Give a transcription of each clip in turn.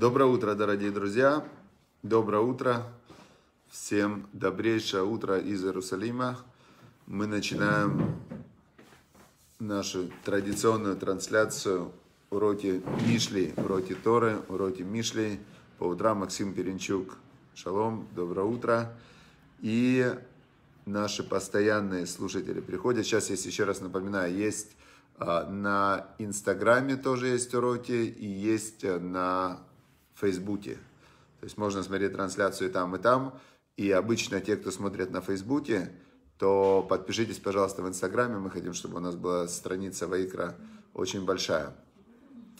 Доброе утро, дорогие друзья. Доброе утро. Всем добрейшее утро из Иерусалима. Мы начинаем нашу традиционную трансляцию уроки Мишли, уроки Торы, уроки Мишли. По утрам Максим Перенчук. Шалом, доброе утро. И наши постоянные слушатели приходят. Сейчас я еще раз напоминаю, есть а, на Инстаграме тоже есть уроки и есть а, на Фейсбуке. То есть можно смотреть трансляцию и там, и там. И обычно те, кто смотрит на Фейсбуке, то подпишитесь, пожалуйста, в Инстаграме. Мы хотим, чтобы у нас была страница Ваикра очень большая.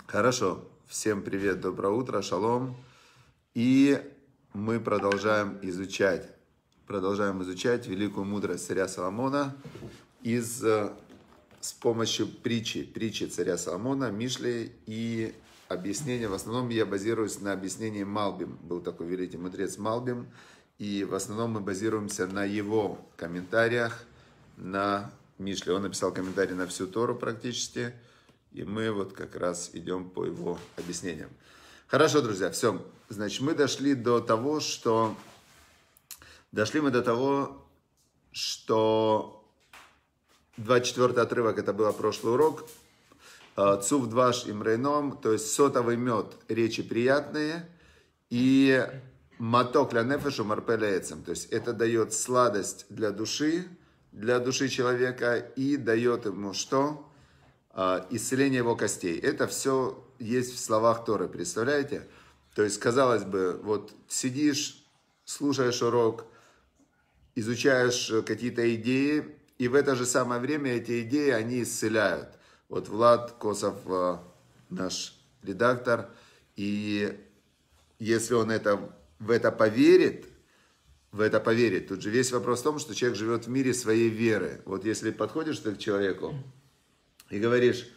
Хорошо. Всем привет, доброе утро, шалом. И мы продолжаем изучать, продолжаем изучать великую мудрость царя Соломона из, э, с помощью притчи, притчи царя Соломона, Мишли и объяснения, в основном я базируюсь на объяснении Малбим. Был такой великий мудрец Малбим. И в основном мы базируемся на его комментариях на Мишле. Он написал комментарий на всю Тору практически. И мы вот как раз идем по его объяснениям. Хорошо, друзья, все. Значит, мы дошли до того, что... Дошли мы до того, что 24 отрывок, это был прошлый урок, Э, Цув дваш им рейном, то есть сотовый мед, речи приятные, и маток ля нефешу марпелецем, то есть это дает сладость для души, для души человека и дает ему что? Э, исцеление его костей. Это все есть в словах Торы, представляете? То есть, казалось бы, вот сидишь, слушаешь урок, изучаешь какие-то идеи, и в это же самое время эти идеи, они исцеляют. Вот Влад Косов э, наш редактор. И если он это, в это поверит, в это поверит. Тут же весь вопрос в том, что человек живет в мире своей веры. Вот если подходишь ты к человеку и говоришь,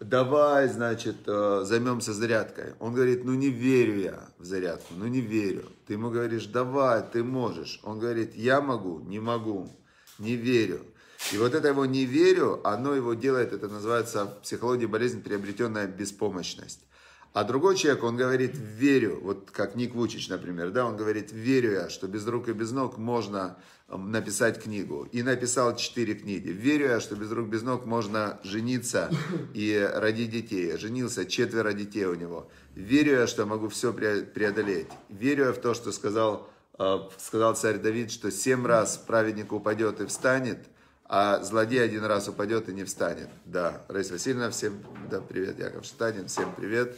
давай, значит, э, займемся зарядкой. Он говорит, ну не верю я в зарядку, ну не верю. Ты ему говоришь, давай, ты можешь. Он говорит, я могу, не могу, не верю. И вот это его не верю, оно его делает, это называется в психологии болезнь приобретенная беспомощность. А другой человек, он говорит, верю, вот как Ник Вучич, например, да, он говорит, верю я, что без рук и без ног можно эм, написать книгу. И написал четыре книги. Верю я, что без рук и без ног можно жениться и родить детей. Женился, четверо детей у него. Верю я, что могу все преодолеть. Верю я в то, что сказал, э, сказал царь Давид, что семь раз праведник упадет и встанет – а злодей один раз упадет и не встанет. Да, Раиса Васильевна, всем да, привет, Яков Штанин, всем привет.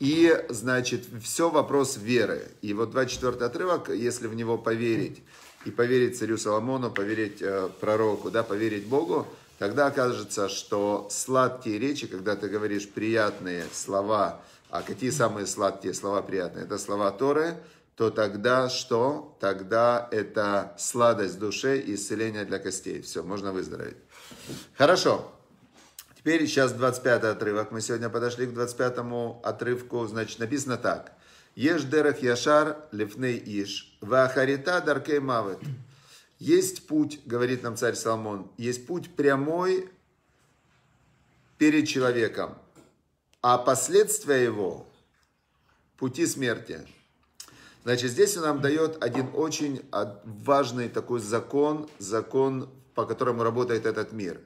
И, значит, все вопрос веры. И вот 24 отрывок, если в него поверить, и поверить царю Соломону, поверить э, пророку, да, поверить Богу, тогда окажется, что сладкие речи, когда ты говоришь приятные слова, а какие самые сладкие слова приятные? Это слова Торы, то тогда что? Тогда это сладость души и исцеление для костей. Все, можно выздороветь. Хорошо. Теперь сейчас 25 отрывок. Мы сегодня подошли к 25 отрывку. Значит, написано так. Еш дерах яшар лифней иш. Вахарита даркей мавет. Есть путь, говорит нам царь Соломон, есть путь прямой перед человеком, а последствия его – пути смерти – Значит, здесь он нам дает один очень важный такой закон, закон, по которому работает этот мир.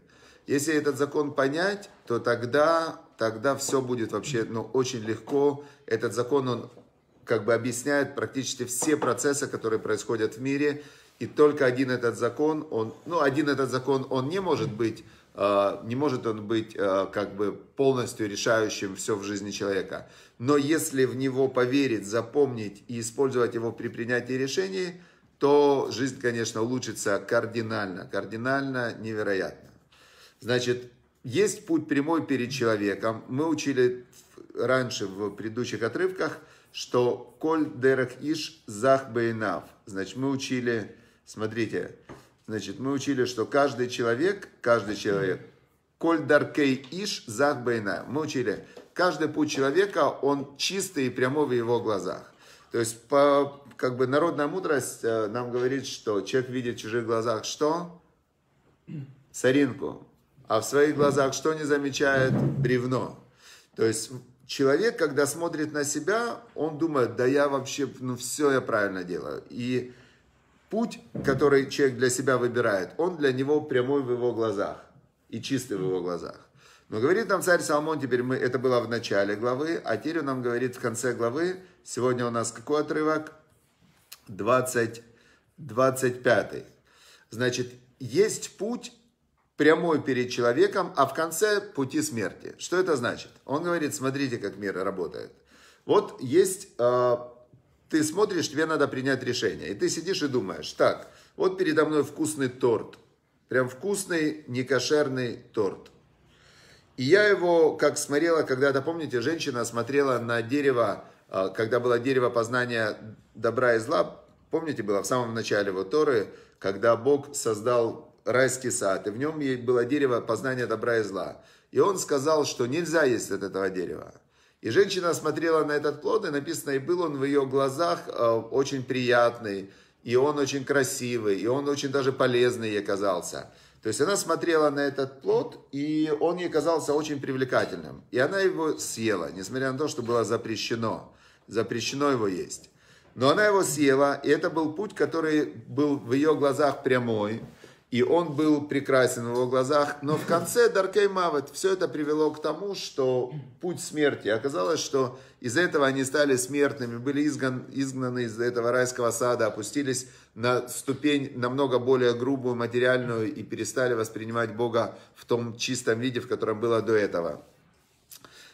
Если этот закон понять, то тогда, тогда все будет вообще ну, очень легко. Этот закон, он как бы объясняет практически все процессы, которые происходят в мире. И только один этот закон, он, ну, один этот закон, он не может быть Э, не может он быть э, как бы полностью решающим все в жизни человека. Но если в него поверить, запомнить и использовать его при принятии решений, то жизнь, конечно, улучшится кардинально, кардинально невероятно. Значит, есть путь прямой перед человеком. Мы учили раньше в предыдущих отрывках, что «коль дерах иш зах бейнав». Значит, мы учили, смотрите, Значит, мы учили, что каждый человек, каждый человек, коль даркей иш зах бейна. Мы учили, каждый путь человека, он чистый и прямой в его глазах. То есть, по, как бы народная мудрость э, нам говорит, что человек видит в чужих глазах что? Соринку. А в своих глазах что не замечает? Бревно. То есть, человек, когда смотрит на себя, он думает, да я вообще, ну все я правильно делаю. И путь, который человек для себя выбирает, он для него прямой в его глазах и чистый в его глазах. Но говорит нам царь Соломон, теперь мы, это было в начале главы, а теперь он нам говорит в конце главы, сегодня у нас какой отрывок? 20, 25. Значит, есть путь прямой перед человеком, а в конце пути смерти. Что это значит? Он говорит, смотрите, как мир работает. Вот есть э, ты смотришь, тебе надо принять решение. И ты сидишь и думаешь, так, вот передо мной вкусный торт. Прям вкусный, некошерный торт. И я его, как смотрела когда-то, помните, женщина смотрела на дерево, а, когда было дерево познания добра и зла. Помните, было в самом начале вот Торы, когда Бог создал райский сад, и в нем было дерево познания добра и зла. И он сказал, что нельзя есть от этого дерева. И женщина смотрела на этот плод, и написано, и был он в ее глазах э, очень приятный, и он очень красивый, и он очень даже полезный ей казался. То есть она смотрела на этот плод, и он ей казался очень привлекательным. И она его съела, несмотря на то, что было запрещено. Запрещено его есть. Но она его съела, и это был путь, который был в ее глазах прямой. И он был прекрасен в его глазах. Но в конце Даркей Мавет все это привело к тому, что путь смерти. Оказалось, что из за этого они стали смертными, были изгнан, изгнаны из этого райского сада, опустились на ступень намного более грубую, материальную и перестали воспринимать Бога в том чистом виде, в котором было до этого.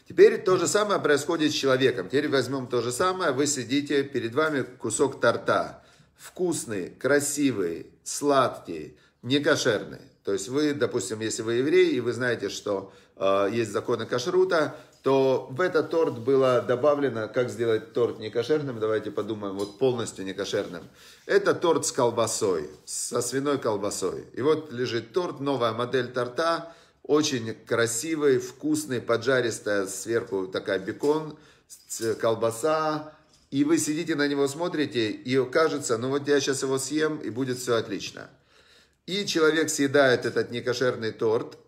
Теперь то же самое происходит с человеком. Теперь возьмем то же самое. Вы сидите, перед вами кусок торта. Вкусный, красивый, сладкий не То есть вы, допустим, если вы еврей и вы знаете, что э, есть законы кашрута, то в этот торт было добавлено, как сделать торт некошерным, давайте подумаем, вот полностью некошерным. Это торт с колбасой, со свиной колбасой. И вот лежит торт, новая модель торта, очень красивый, вкусный, поджаристая, сверху такая бекон, колбаса, и вы сидите на него, смотрите, и кажется, ну вот я сейчас его съем, и будет все отлично и человек съедает этот некошерный торт,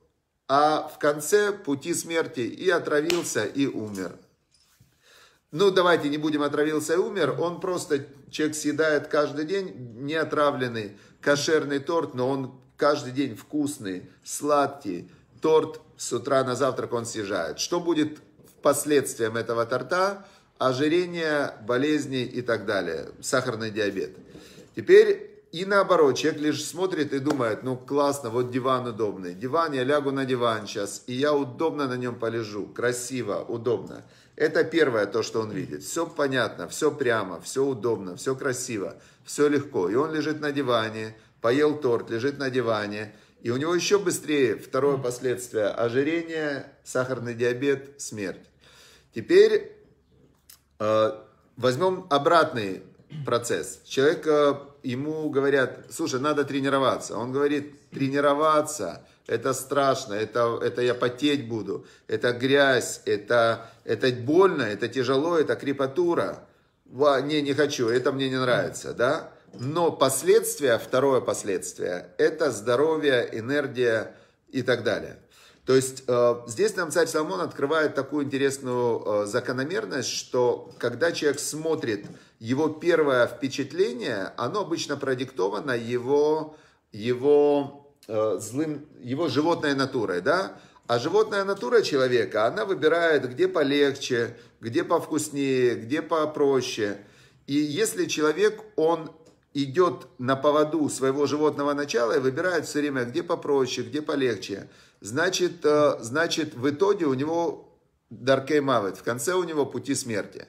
а в конце пути смерти и отравился, и умер. Ну, давайте не будем отравился и умер, он просто, человек съедает каждый день не отравленный кошерный торт, но он каждый день вкусный, сладкий, торт с утра на завтрак он съезжает. Что будет последствием этого торта? Ожирение, болезни и так далее, сахарный диабет. Теперь и наоборот, человек лишь смотрит и думает, ну классно, вот диван удобный. Диван, я лягу на диван сейчас, и я удобно на нем полежу. Красиво, удобно. Это первое то, что он видит. Все понятно, все прямо, все удобно, все красиво, все легко. И он лежит на диване, поел торт, лежит на диване. И у него еще быстрее второе последствие – ожирение, сахарный диабет, смерть. Теперь э, возьмем обратный процесс. Человек, э, ему говорят, слушай, надо тренироваться. Он говорит, тренироваться, это страшно, это, это я потеть буду, это грязь, это, это больно, это тяжело, это крепатура. Ва, не, не хочу, это мне не нравится, да? Но последствия, второе последствие, это здоровье, энергия и так далее. То есть э, здесь нам царь Соломон открывает такую интересную э, закономерность, что когда человек смотрит, его первое впечатление, оно обычно продиктовано его, его э, злым, его животной натурой, да? А животная натура человека, она выбирает, где полегче, где повкуснее, где попроще. И если человек, он идет на поводу своего животного начала и выбирает все время, где попроще, где полегче, значит, э, значит в итоге у него Даркей Мавет, в конце у него пути смерти.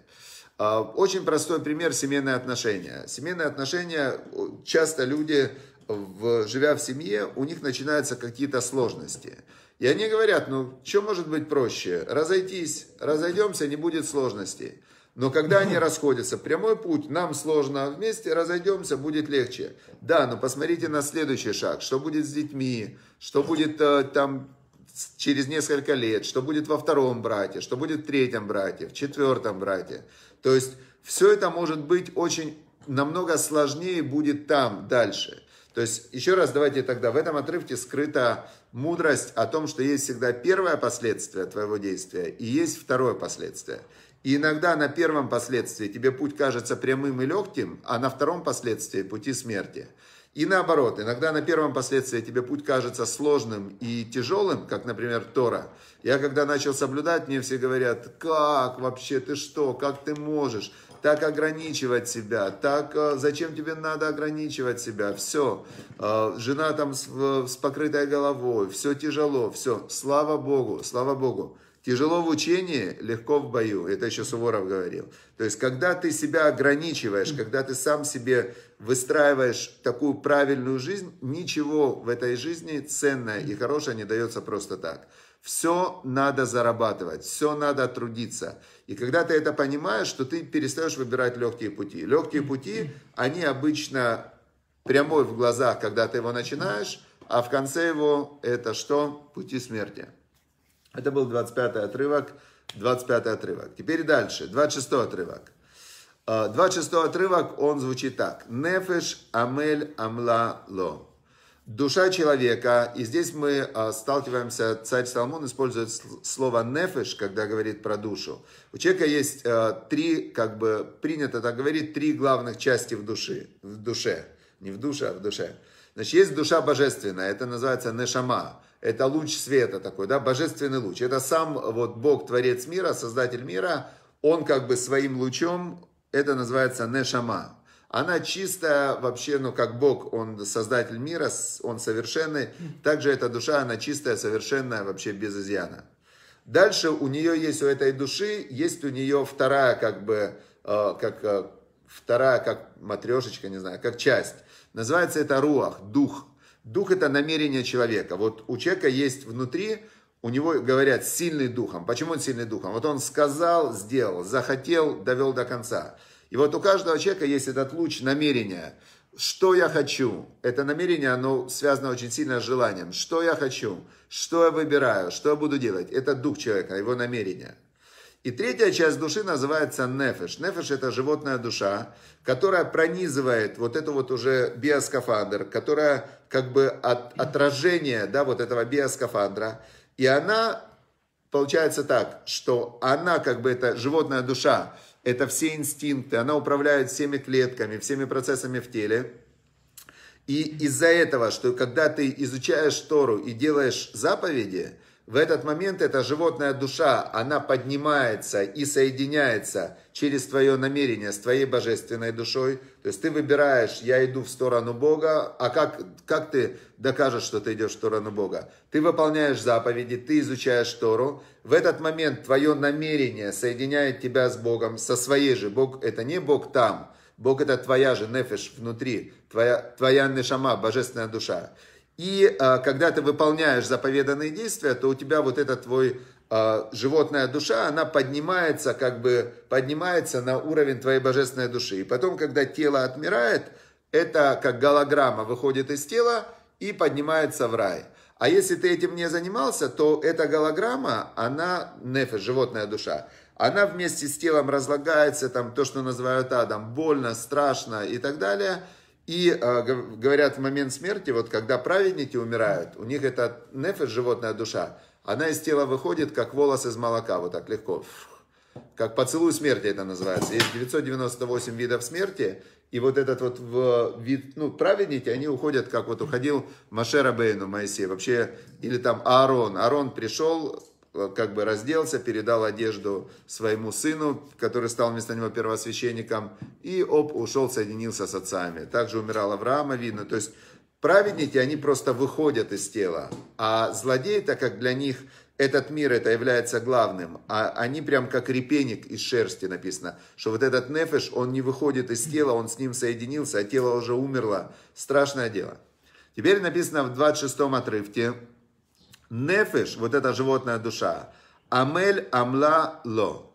Э, очень простой пример – семейные отношения. Семейные отношения, часто люди, в, живя в семье, у них начинаются какие-то сложности. И они говорят, ну, что может быть проще? Разойтись, разойдемся, не будет сложностей. Но когда они расходятся, прямой путь, нам сложно а вместе, разойдемся, будет легче. Да, но посмотрите на следующий шаг, что будет с детьми, что будет э, там через несколько лет, что будет во втором брате, что будет в третьем брате, в четвертом брате. То есть все это может быть очень намного сложнее будет там дальше. То есть, еще раз давайте тогда, в этом отрывке скрыта мудрость о том, что есть всегда первое последствие твоего действия и есть второе последствие. И иногда на первом последствии тебе путь кажется прямым и легким, а на втором последствии пути смерти. И наоборот, иногда на первом последствии тебе путь кажется сложным и тяжелым, как, например, Тора. Я когда начал соблюдать, мне все говорят, как вообще, ты что, как ты можешь так ограничивать себя, так э, зачем тебе надо ограничивать себя, все, э, жена там с, э, с покрытой головой, все тяжело, все, слава Богу, слава Богу. Тяжело в учении, легко в бою. Это еще Суворов говорил. То есть, когда ты себя ограничиваешь, когда ты сам себе выстраиваешь такую правильную жизнь, ничего в этой жизни ценное и хорошее не дается просто так. Все надо зарабатывать, все надо трудиться. И когда ты это понимаешь, что ты перестаешь выбирать легкие пути. Легкие пути, они обычно прямой в глазах, когда ты его начинаешь, а в конце его это что? Пути смерти. Это был 25 отрывок. 25 отрывок. Теперь дальше. 26 отрывок. 26 э, отрывок, он звучит так. Нефеш амель амла ло. Душа человека. И здесь мы э, сталкиваемся, царь Соломон использует слово нефеш, когда говорит про душу. У человека есть э, три, как бы принято так говорить, три главных части в, душе в душе. Не в душе, а в душе. Значит, есть душа божественная, это называется нешама. Это луч света такой, да, божественный луч. Это сам вот Бог, Творец мира, Создатель мира, он как бы своим лучом, это называется нешама. Она чистая вообще, ну как Бог, он Создатель мира, он совершенный. Также эта душа, она чистая, совершенная, вообще без изъяна. Дальше у нее есть, у этой души, есть у нее вторая как бы, э, как э, вторая как матрешечка, не знаю, как часть. Называется это руах, дух. Дух – это намерение человека. Вот у человека есть внутри, у него, говорят, сильный духом. Почему он сильный духом? Вот он сказал, сделал, захотел, довел до конца. И вот у каждого человека есть этот луч намерения. Что я хочу? Это намерение, оно связано очень сильно с желанием. Что я хочу? Что я выбираю? Что я буду делать? Это дух человека, его намерение. И третья часть души называется нефеш. Нефеш – это животная душа, которая пронизывает вот эту вот уже биоскафандр, которая как бы от, отражение да, вот этого биоскафандра. И она, получается так, что она как бы это животная душа, это все инстинкты, она управляет всеми клетками, всеми процессами в теле. И из-за этого, что когда ты изучаешь Тору и делаешь заповеди – в этот момент эта животная душа, она поднимается и соединяется через твое намерение с твоей божественной душой. То есть ты выбираешь, я иду в сторону Бога, а как, как ты докажешь, что ты идешь в сторону Бога? Ты выполняешь заповеди, ты изучаешь Тору. В этот момент твое намерение соединяет тебя с Богом, со своей же. Бог это не Бог там, Бог это твоя же нефиш внутри, твоя, твоя нешама, божественная душа. И э, когда ты выполняешь заповеданные действия, то у тебя вот эта твой э, животная душа, она поднимается, как бы поднимается на уровень твоей божественной души. И потом, когда тело отмирает, это как голограмма выходит из тела и поднимается в рай. А если ты этим не занимался, то эта голограмма, она нефе, животная душа, она вместе с телом разлагается, там то, что называют адом, больно, страшно и так далее – и э, говорят, в момент смерти, вот когда праведники умирают, у них это нефес, животная душа, она из тела выходит, как волос из молока, вот так легко. Как поцелуй смерти это называется. Есть 998 видов смерти, и вот этот вот в, вид, ну, праведники, они уходят, как вот уходил Машера Бейну Моисей, вообще, или там Аарон. Аарон пришел, Э, как бы разделся, передал одежду своему сыну, который стал вместо него первосвященником, и оп, ушел, соединился с отцами. Также умирал Авраама, видно. То есть праведники, они просто выходят из тела, а злодеи, так как для них этот мир, это является главным, а они прям как репеник из шерсти написано, что вот этот нефеш, он не выходит из тела, он с ним соединился, а тело уже умерло. Страшное дело. Теперь написано в 26 отрывке, Нефеш, вот эта животная душа. Амель амла ло.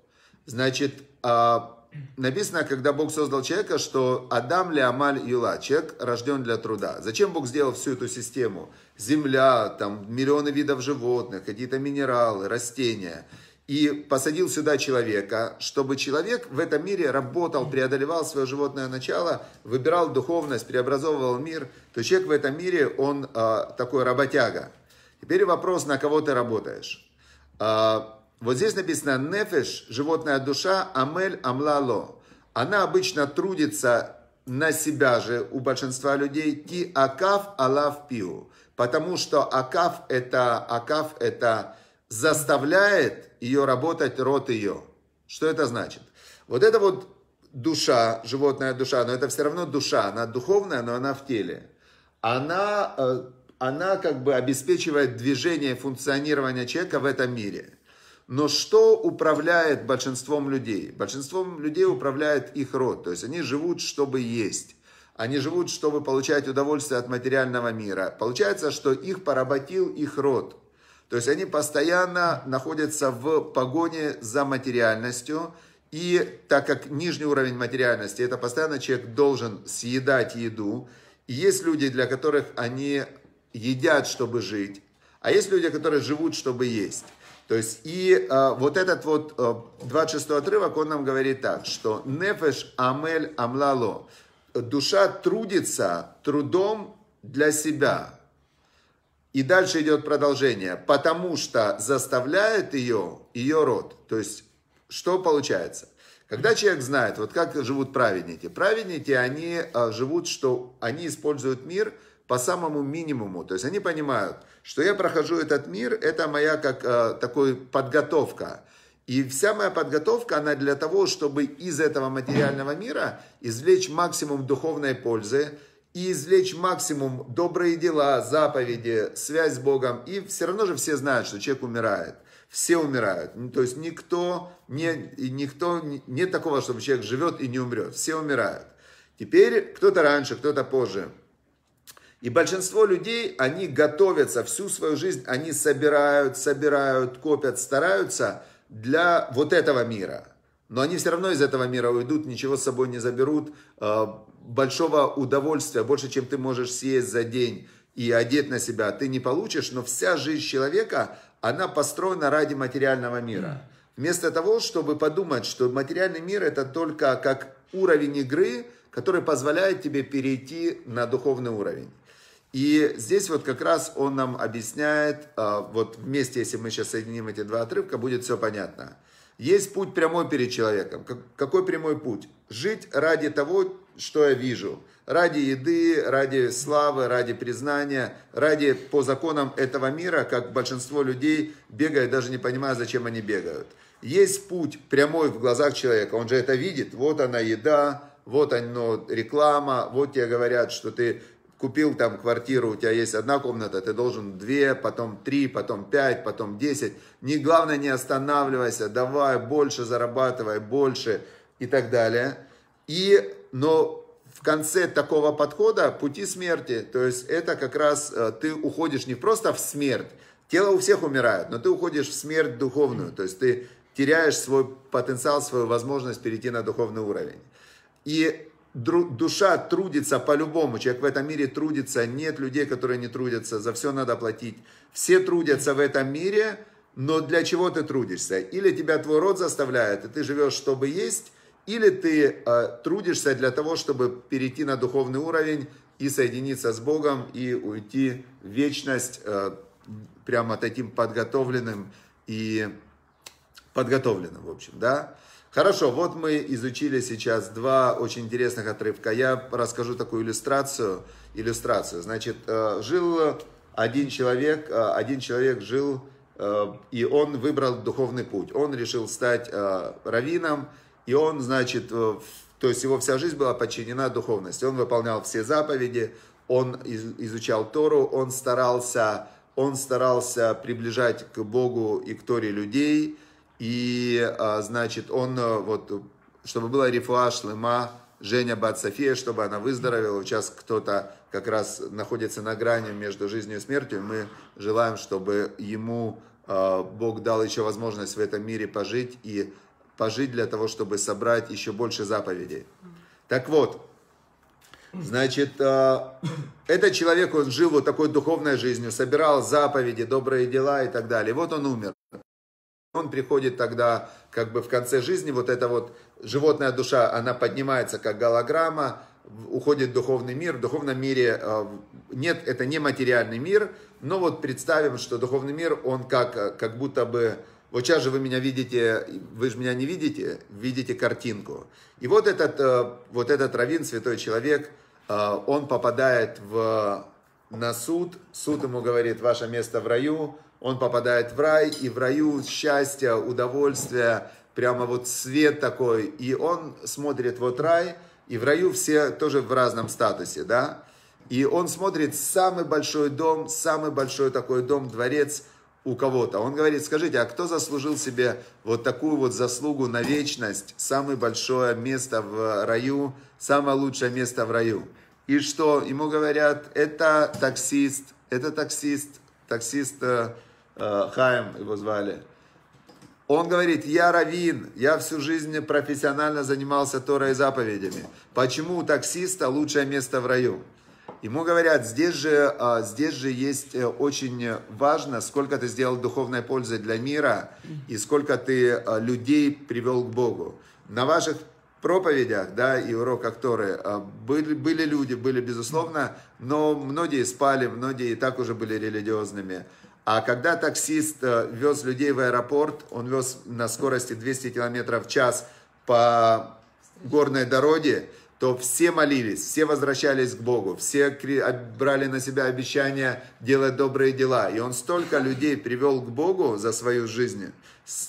Значит, а, написано, когда Бог создал человека, что Адам ли Амаль Юла, человек рожден для труда. Зачем Бог сделал всю эту систему? Земля, там миллионы видов животных, какие-то минералы, растения. И посадил сюда человека, чтобы человек в этом мире работал, преодолевал свое животное начало, выбирал духовность, преобразовывал мир. То человек в этом мире, он э, такой работяга. Теперь вопрос, на кого ты работаешь. А, вот здесь написано «нефеш» – животная душа, «амель» – «амлало». Она обычно трудится на себя же у большинства людей «ти акав алав пиу», потому что акав – это, акав – это заставляет ее работать рот ее. Что это значит? Вот это вот душа, животная душа, но это все равно душа, она духовная, но она в теле. Она э, она как бы обеспечивает движение и функционирование человека в этом мире. Но что управляет большинством людей? Большинством людей управляет их род. То есть они живут, чтобы есть. Они живут, чтобы получать удовольствие от материального мира. Получается, что их поработил их род. То есть они постоянно находятся в погоне за материальностью. И так как нижний уровень материальности, это постоянно человек должен съедать еду. И есть люди, для которых они едят, чтобы жить, а есть люди, которые живут, чтобы есть. То есть и э, вот этот вот э, 26 отрывок, он нам говорит так, что «Нефеш амель амлало» душа трудится трудом для себя. И дальше идет продолжение. Потому что заставляет ее ее род. То есть, что получается? Когда человек знает, вот как живут праведники. Праведники, они э, живут, что они используют мир – по самому минимуму. То есть они понимают, что я прохожу этот мир, это моя как э, такой подготовка. И вся моя подготовка, она для того, чтобы из этого материального мира извлечь максимум духовной пользы, и извлечь максимум добрые дела, заповеди, связь с Богом. И все равно же все знают, что человек умирает. Все умирают. Ну, то есть никто, не, никто, нет такого, чтобы человек живет и не умрет. Все умирают. Теперь кто-то раньше, кто-то позже. И большинство людей, они готовятся всю свою жизнь, они собирают, собирают, копят, стараются для вот этого мира. Но они все равно из этого мира уйдут, ничего с собой не заберут, э, большого удовольствия, больше, чем ты можешь съесть за день и одеть на себя, ты не получишь, но вся жизнь человека, она построена ради материального мира. Вместо того, чтобы подумать, что материальный мир это только как уровень игры, который позволяет тебе перейти на духовный уровень. И здесь вот как раз он нам объясняет, а, вот вместе, если мы сейчас соединим эти два отрывка, будет все понятно. Есть путь прямой перед человеком. Какой прямой путь? Жить ради того, что я вижу. Ради еды, ради славы, ради признания, ради по законам этого мира, как большинство людей бегают, даже не понимая, зачем они бегают. Есть путь прямой в глазах человека, он же это видит. Вот она еда, вот оно реклама, вот тебе говорят, что ты купил там квартиру, у тебя есть одна комната, ты должен две, потом три, потом пять, потом десять. Не, главное, не останавливайся, давай больше зарабатывай, больше и так далее. И, но в конце такого подхода пути смерти, то есть это как раз э, ты уходишь не просто в смерть, тело у всех умирает, но ты уходишь в смерть духовную, то есть ты теряешь свой потенциал, свою возможность перейти на духовный уровень. И душа трудится по-любому, человек в этом мире трудится, нет людей, которые не трудятся, за все надо платить. Все трудятся в этом мире, но для чего ты трудишься? Или тебя твой род заставляет, и ты живешь, чтобы есть, или ты э, трудишься для того, чтобы перейти на духовный уровень и соединиться с Богом и уйти в вечность э, прямо таким подготовленным и подготовленным, в общем, да? Хорошо, вот мы изучили сейчас два очень интересных отрывка. Я расскажу такую иллюстрацию. Иллюстрацию. Значит, э, жил один человек, э, один человек жил, э, и он выбрал духовный путь. Он решил стать раввином, и он, значит, то есть его вся жизнь была подчинена духовности. Он выполнял все заповеди, он изучал Тору, он старался, он старался приближать к Богу и к Торе людей – и, а, значит, он э, вот, чтобы была рифуа шлема, Женя Бат София, чтобы она выздоровела. Сейчас кто-то как раз находится на грани между жизнью и смертью. Мы желаем, чтобы ему а, Бог дал еще возможность в этом мире пожить и пожить для того, чтобы собрать еще больше заповедей. Так вот, значит, а, этот человек, он жил вот такой духовной жизнью, собирал заповеди, добрые дела и так далее. Вот он умер. Он приходит тогда как бы в конце жизни, вот эта вот животная душа, она поднимается как голограмма, уходит в духовный мир. В духовном мире э, нет, это не материальный мир, но вот представим, что духовный мир, он как, э, как будто бы, вот сейчас же вы меня видите, вы же меня не видите, видите картинку. И вот этот, э, вот этот раввин, святой человек, он попадает в, на суд, суд ему говорит, ваше место в раю, он попадает в рай, и в раю счастье, удовольствие, прямо вот свет такой, и он смотрит вот рай, и в раю все тоже в разном статусе, да, и он смотрит самый большой дом, самый большой такой дом, дворец у кого-то. Он говорит, скажите, а кто заслужил себе вот такую вот заслугу на вечность, самое большое место в раю, самое лучшее место в раю? И что? Ему говорят, это таксист, это таксист, таксист э, Э, Хайм его звали, он говорит, я равин, я всю жизнь профессионально занимался Торой и заповедями. Почему у таксиста лучшее место в раю? Ему говорят, здесь же, а, здесь же есть э, очень важно, сколько ты сделал духовной пользы для мира и сколько ты а, людей привел к Богу. На ваших проповедях, да, и уроках Торы а, были, были люди, были, безусловно, но многие спали, многие и так уже были религиозными. А когда таксист э, вез людей в аэропорт, он вез на скорости 200 км в час по горной дороге, то все молились, все возвращались к Богу, все брали на себя обещание делать добрые дела. И он столько людей привел к Богу за свою жизнь,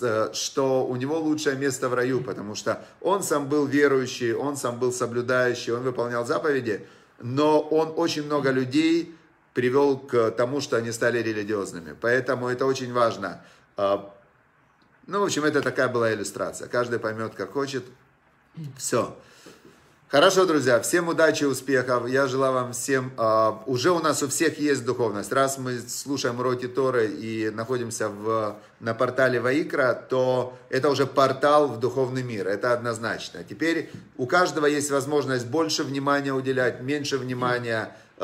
э, что у него лучшее место в раю, потому что он сам был верующий, он сам был соблюдающий, он выполнял заповеди, но он очень много людей привел к тому, что они стали религиозными. Поэтому это очень важно. А, ну, в общем, это такая была иллюстрация. Каждый поймет, как хочет. Все. Хорошо, друзья, всем удачи, успехов. Я желаю вам всем... Э, уже у нас у всех есть духовность. Раз мы слушаем уроки Торы и находимся в, на портале Ваикра, то это уже портал в духовный мир. Это однозначно. Теперь у каждого есть возможность больше внимания уделять, меньше внимания. Э,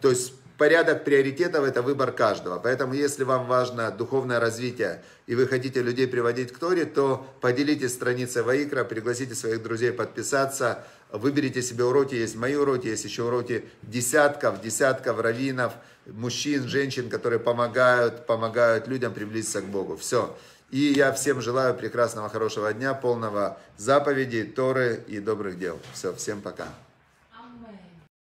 то есть порядок приоритетов – это выбор каждого. Поэтому, если вам важно духовное развитие, и вы хотите людей приводить к Торе, то поделитесь страницей Ваикра, пригласите своих друзей подписаться, выберите себе уроки. Есть мои уроки, есть еще уроки десятков, десятков раввинов, мужчин, женщин, которые помогают, помогают людям приблизиться к Богу. Все. И я всем желаю прекрасного, хорошего дня, полного заповедей, Торы и добрых дел. Все, всем пока.